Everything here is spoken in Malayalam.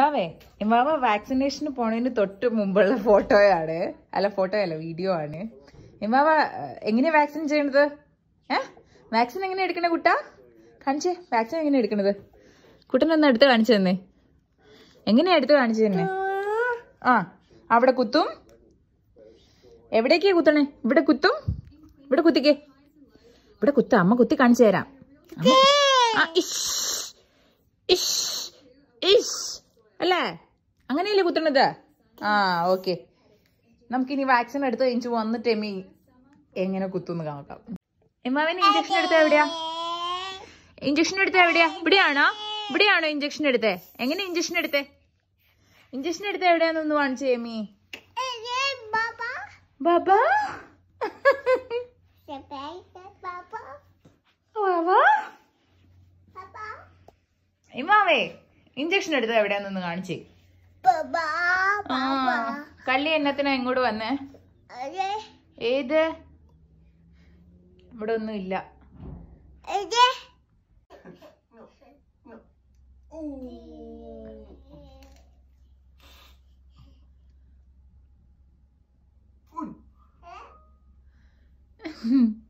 ഇമാമേ ഇമാമ വാക്സിനേഷന് പോണതിന് തൊട്ട് മുമ്പുള്ള ഫോട്ടോയാണ് അല്ല ഫോട്ടോ അല്ല വീഡിയോ ആണ് ഇമാമ എങ്ങനെയാ വാക്സിൻ ചെയ്യണത് ഏ വാക്സിൻ എങ്ങനെ എടുക്കണേ കുട്ടാ കാണിച്ചേ വാക്സിൻ എങ്ങനെ എടുക്കണത് കുട്ടനൊന്ന് എടുത്ത് കാണിച്ചു തന്നേ എങ്ങനെയാ എടുത്ത് കാണിച്ചു തന്നേ ആ അവിടെ കുത്തും എവിടേക്കാ കുത്തണേ ഇവിടെ കുത്തും ഇവിടെ കുത്തിക്കേ ഇവിടെ കുത്ത അമ്മ കുത്തി കാണിച്ചു തരാം ഇഷ് ഇഷ് ഇഷ് അല്ലേ അങ്ങനെയല്ലേ കുത്തണത് ആ ഓക്കെ നമുക്കിനി വാക്സിൻ എടുത്ത് കഴിഞ്ഞു വന്നിട്ട് എമ്മി എങ്ങനെ കുത്തുന്ന് നോക്കാം എമ്മാവിന് ഇഞ്ചക്ഷൻ എടുത്ത എവിടെയാ ഇഞ്ചക്ഷൻ എടുത്ത എവിടെയാ ഇവിടെയാണോ ഇവിടെയാണോ ഇഞ്ചക്ഷൻ എടുത്തേ എങ്ങനെ ഇഞ്ചക്ഷൻ എടുത്തേ ഇഞ്ചക്ഷൻ എടുത്ത എവിടെയാന്നൊന്ന് കാണിച്ചേ എമ്മി ബാബാ ഇമാവേ ഇഞ്ചക്ഷൻ എടുത്തത് എവിടെയാണെന്ന് കാണിച്ചേ കള്ളി എന്നത്തിനാ ഇങ്ങോട്ട് വന്നേ ഏത് ഇവിടെ ഒന്നും ഇല്ല Hmm.